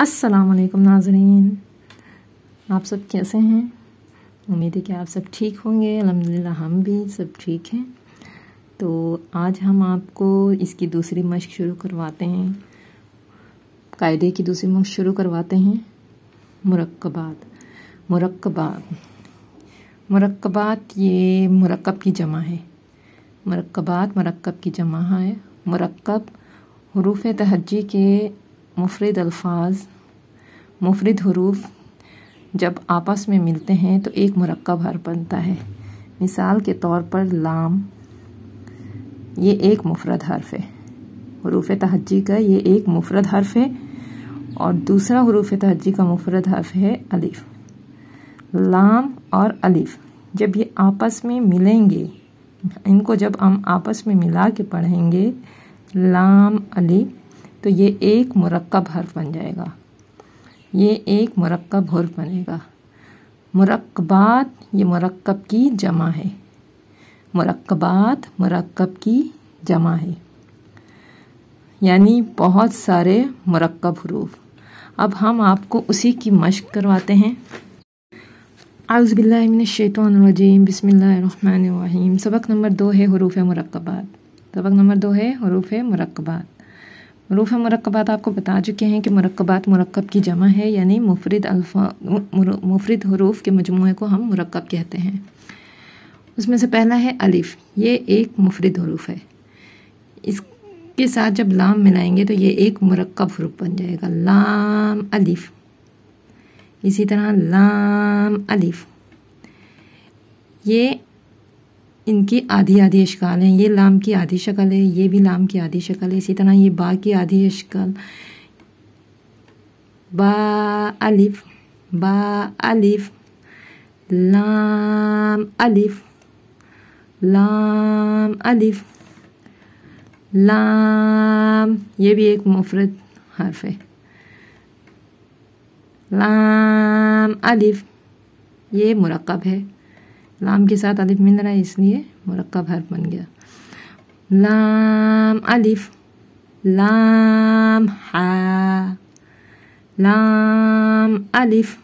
असलकम नाजरीन आप सब कैसे हैं उम्मीद है कि आप सब ठीक होंगे अलहमदिल्ला हम भी सब ठीक हैं तो आज हम आपको इसकी दूसरी मश्क शुरू करवाते हैं कायदे की दूसरी मश्क शुरू करवाते हैं मरकबात मरकबात मरकबात ये मरकब की जमा है मरकबात मरकब की जमा है मरकब हरूफ तहजी के मुफरद अल्फाज मुफरद हरूफ जब आपस में मिलते हैं तो एक मरकब हर बनता है मिसाल के तौर पर लाम ये एक मुफरद हर्फ है हरूफ तहजी का ये एक मुफरद हर्फ है और दूसरा हरूफ तहजी का मुफरद हर्फ है अलीफ लाम और अलीफ जब ये आपस में मिलेंगे इनको जब हम आपस में मिला के पढ़ेंगे लाम अली तो ये एक मरक्ब हर्फ बन जाएगा ये एक मरक्ब हर्फ बनेगा मरकबात ये मरकब की जमा है मरकबात मरकब की जमा है यानी बहुत सारे मरकब हरूफ अब हम आपको उसी की मश्क करवाते हैं शैतम बसमीम सबक नंबर दो है हरूफ मरकबात सबक नंबर दो है हरूफ मरकबात रूफ़ मरकबात आपको बता चुके हैं कि मरकबात मरकब की जमा है यानी मुफरद अल्फा मुफरद हरूफ के मजमू को हम मरकब कहते हैं उसमें से पहला है अलिफ़ ये एक मुफरद हरूफ है इसके साथ जब लाम मिलाएंगे तो ये एक मरकब हरूफ बन जाएगा लाम अलिफ़ इसी तरह लाम अलिफ़ ये इनकी आधी आधी अशकाल हैं ये लाम की आधी शक्ल है ये भी लाम की आधी शक्ल है इसी तरह ये बा की आधी अशकाल बा अलिफ बा अलिफ लाम अलिफ लाम अलिफ लाम ये भी एक मुफरत हर्फ है लाम अलिफ ये मुरकब है लाम के साथ अलिफ मिल रहा है इसलिए मरकब हर्फ बन गया लाम अलिफ लाम हा लाम अलिफ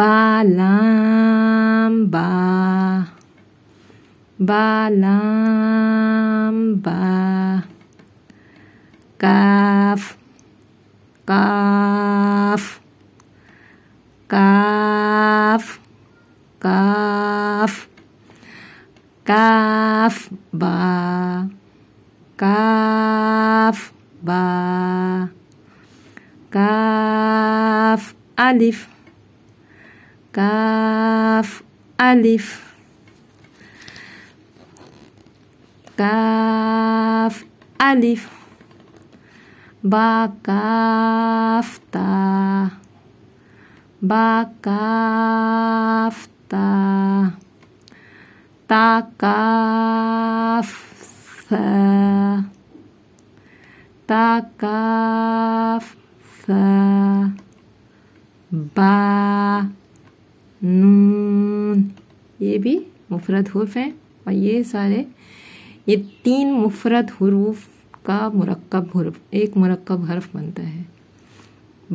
बा लाम बा बा लाम बा काफ काफ काफ kaf kaf ba kaf ba kaf alif kaf alif kaf alif ba kaf ta ba kaf ta ta kaf ta kaf ba नून ये भी मुफरत हरूफ हैं और ये सारे ये तीन मुफरत हरूफ का मरकब हरूफ एक मरकब हर्फ बनता है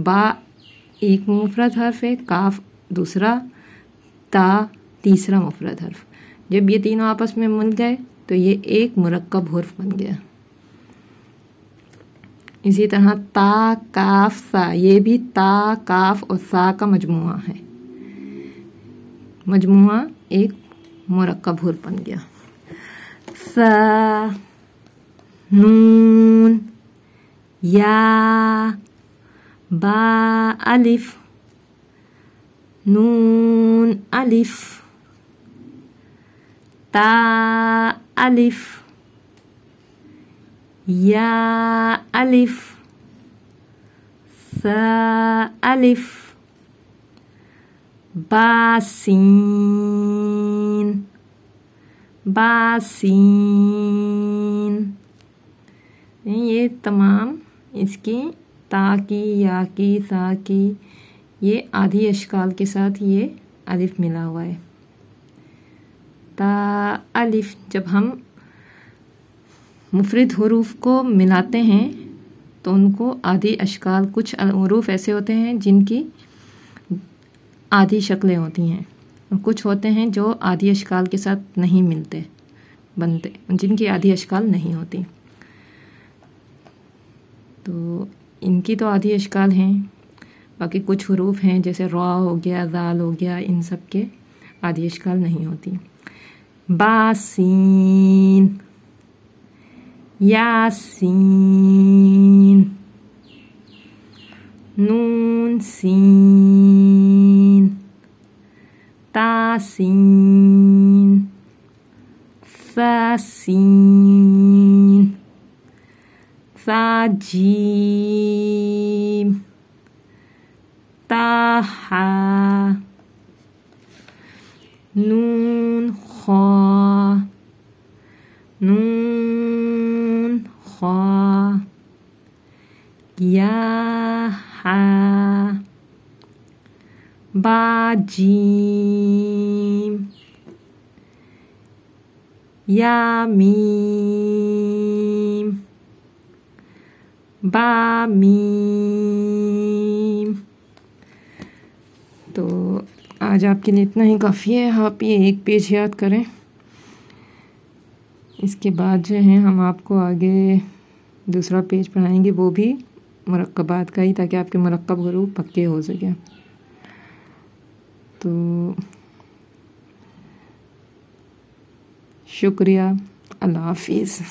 बा एक मुफरत हर्फ है काफ दूसरा ता तीसरा मफरत हर्फ जब ये तीनों आपस में मिल गए तो ये एक मरकब हर्फ बन गया इसी तरह ता काफ सा ये भी ता काफ और सा का मजमु है मजमु एक मरकब हर्फ बन गया सा नून या बा अलिफ़ नून अलिफ ता अलिफ या अलिफ सा अलिफ बासीन बासीन ये तमाम इसकी ता की या की सा की ये आधी अशकाल के साथ ये अलिफ मिला हुआ है ता अलिफ जब हम मुफरद हरूफ को मिलाते हैं तो उनको आधी अशकाल कुछ हरूफ ऐसे होते हैं जिनकी आधी शक्लें होती हैं और कुछ होते हैं जो आधी अशकाल के साथ नहीं मिलते बनते जिनकी आधी अशकाल नहीं होती तो इनकी तो आधी अशकाल हैं बाकी कुछ हरूफ हैं जैसे रॉ हो गया दाल हो गया इन सब के आदि नहीं होती बासीन यासीन नून सीन तासीन सासीन साजीम 다, 하, 눈, 화, 눈, 화, 야, 하, 바지, 야미, 바미, आज आपके लिए इतना ही काफ़ी है आप ये एक पेज याद करें इसके बाद जो है हम आपको आगे दूसरा पेज पढ़ाएंगे वो भी मरकबात का ही ताकि आपके मरकब गुरु पक्के हो सके तो शुक्रिया अल्लाह हाफिज़